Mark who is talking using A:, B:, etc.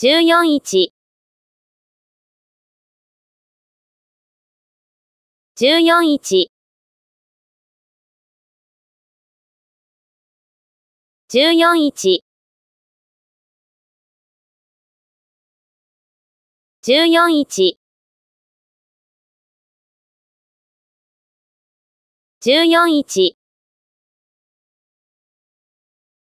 A: 141 141 141 141 141